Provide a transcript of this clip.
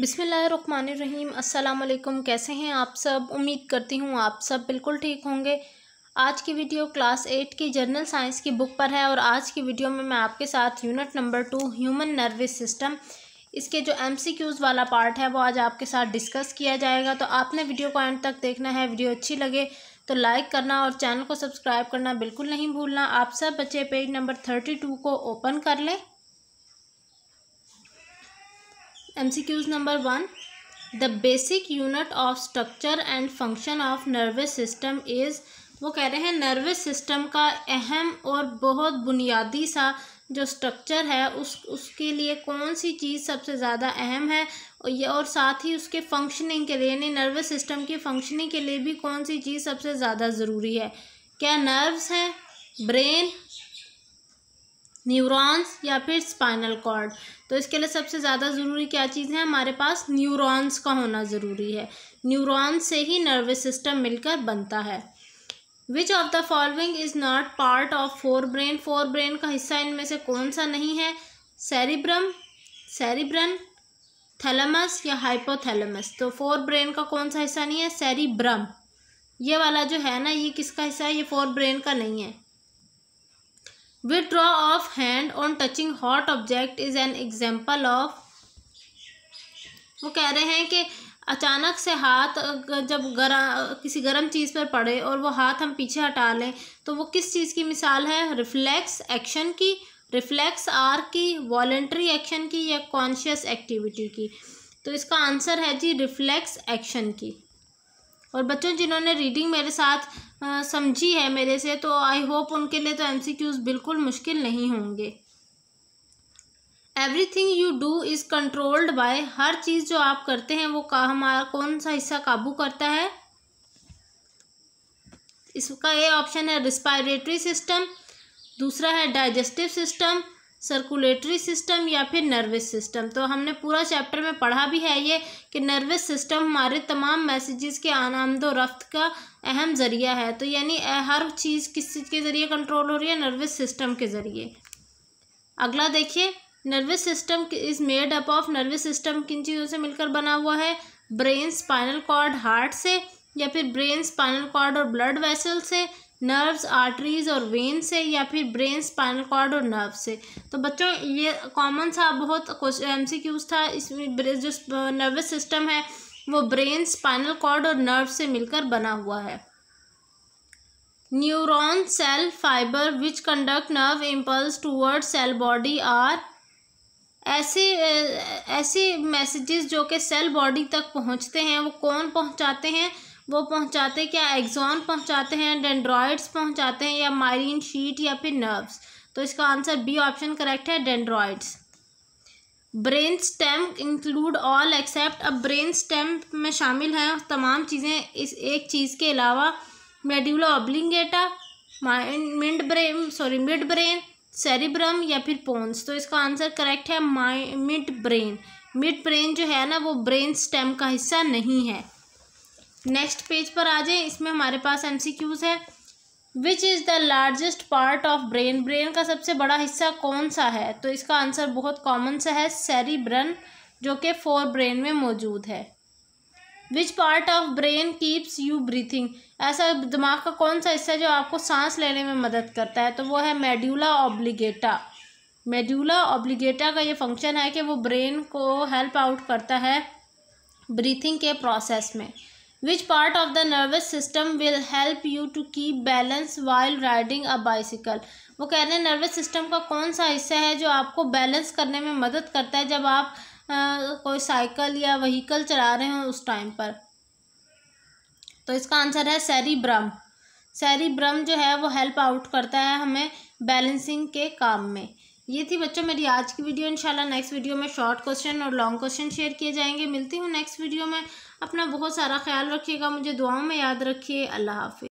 बिसमीम अल्लाम कैसे हैं आप सब उम्मीद करती हूँ आप सब बिल्कुल ठीक होंगे आज की वीडियो क्लास एट की जर्नल साइंस की बुक पर है और आज की वीडियो में मैं आपके साथ unit number two human nervous system इसके जो एम वाला पार्ट है वो आज आपके साथ डिस्कस किया जाएगा तो आपने वीडियो को एंड तक देखना है वीडियो अच्छी लगे तो लाइक करना और चैनल को सब्सक्राइब करना बिल्कुल नहीं भूलना आप सब बच्चे पेज नंबर थर्टी टू को ओपन कर लें M C Qs number one the basic unit of structure and function of nervous system is वो कह रहे हैं नर्वस सिस्टम का अहम और बहुत बुनियादी सा जो स्ट्रक्चर है उस उसके लिए कौन सी चीज़ सबसे ज़्यादा अहम है और ये और साथ ही उसके फंक्शनिंग के लिए यानी नर्वस सिस्टम की फंक्शनिंग के लिए भी कौन सी चीज़ सबसे ज़्यादा ज़रूरी है क्या नर्व्स हैं ब्रेन न्यूरॉन्स या फिर स्पाइनल कॉर्ड तो इसके लिए सबसे ज़्यादा ज़रूरी क्या चीज़ है हमारे पास न्यूरॉन्स का होना ज़रूरी है न्यूरॉन्स से ही नर्वस सिस्टम मिलकर बनता है which of the following is not part of forebrain forebrain का हिस्सा इनमें से कौन सा नहीं है सेरिब्रम सेरिब्रन थैलमस या हाइपोथैलमस तो फोर ब्रेन का कौन सा हिस्सा नहीं है सेरिब्रम ये वाला जो है ना ये किसका हिस्सा है ये फोर ब्रेन का नहीं है withdraw of hand on touching hot object is an example of वो कह रहे हैं कि अचानक से हाथ जब गरा किसी गर्म चीज़ पर पड़े और वो हाथ हम पीछे हटा लें तो वो किस चीज़ की मिसाल है रिफ्लेक्स एक्शन की रिफ्लेक्स आर की वॉल्ट्री एक्शन की या कॉन्शियस एक्टिविटी की तो इसका आंसर है जी रिफ्लेक्स एक्शन की और बच्चों जिन्होंने रीडिंग मेरे साथ समझी है मेरे से तो आई होप उनके लिए तो एम बिल्कुल मुश्किल नहीं होंगे everything you do is controlled by हर चीज़ जो आप करते हैं वो का हमारा कौन सा हिस्सा काबू करता है इसका ए ऑप्शन है रिस्पायरेटरी सिस्टम दूसरा है डाइजेस्टिव सिस्टम सर्कुलेटरी सिस्टम या फिर नर्वस सिस्टम तो हमने पूरा चैप्टर में पढ़ा भी है ये कि नर्वस सिस्टम हमारे तमाम मैसेजेस के आनामदो रफ्त का अहम ज़रिया है तो यानी हर चीज़ किस चीज़ के ज़रिए कंट्रोल हो रही है नर्वस सिस्टम के ज़रिए अगला देखिए nervous system is made up of nervous system किन चीज़ों से मिलकर बना हुआ है ब्रेन स्पाइनल कॉर्ड हार्ट से या फिर ब्रेन स्पाइनल कॉर्ड और ब्लड वेसल से नर्व्स आर्टरीज और वेन से या फिर ब्रेन स्पाइनल कॉर्ड और नर्व से तो बच्चों ये कॉमन सा बहुत एम सी क्यूज था इसमें जो नर्वस सिस्टम है वो ब्रेन स्पाइनल कॉर्ड और नर्व से मिलकर बना हुआ है neuron cell fibre which conduct nerve impulse toward cell body are ऐसे ऐसे मैसेजेस जो कि सेल बॉडी तक पहुंचते हैं वो कौन पहुंचाते हैं वो पहुंचाते क्या एग्जॉन पहुंचाते हैं डेंड्रॉइड्स पहुंचाते हैं या माइलिन शीट या फिर नर्व्स तो इसका आंसर बी ऑप्शन करेक्ट है dendrites brain stem include all except अब ब्रेन स्टेम में शामिल हैं तमाम चीज़ें इस एक चीज़ के अलावा medulla oblongata midbrain sorry midbrain cerebrum या फिर पोन्स तो इसका आंसर करेक्ट है my midbrain midbrain जो है ना वो ब्रेन स्टेम का हिस्सा नहीं है नेक्स्ट पेज पर आ जाए इसमें हमारे पास एम सी क्यूज़ है which is the largest part of brain brain का सबसे बड़ा हिस्सा कौन सा है तो इसका आंसर बहुत कॉमन सा है ब्रन जो कि फोर ब्रेन में मौजूद है which part of brain keeps you breathing ऐसा दिमाग का कौन सा हिस्सा जो आपको सांस लेने में मदद करता है तो वो है मेड्यूला ऑब्लिगेटा मेड्यूला ऑब्लिगेटा का ये फंक्शन है कि वो ब्रेन को हेल्प आउट करता है ब्रीथिंग के प्रोसेस में which part of the nervous system will help you to keep balance while riding a bicycle वो कह रहे हैं नर्वस सिस्टम का कौन सा हिस्सा है जो आपको बैलेंस करने में मदद करता है जब आप आ, कोई साइकिल या वहीकल चला रहे हो उस टाइम पर तो इसका आंसर है सैरीब्रम सैरीब्रम जो है वो हेल्प आउट करता है हमें बैलेंसिंग के काम में ये थी बच्चों मेरी आज की वीडियो इंशाल्लाह नेक्स्ट वीडियो में शॉर्ट क्वेश्चन और लॉन्ग क्वेश्चन शेयर किए जाएंगे मिलती हूँ नेक्स्ट वीडियो में अपना बहुत सारा ख्याल रखिएगा मुझे दुआओं में याद रखिए अल्लाह हाफि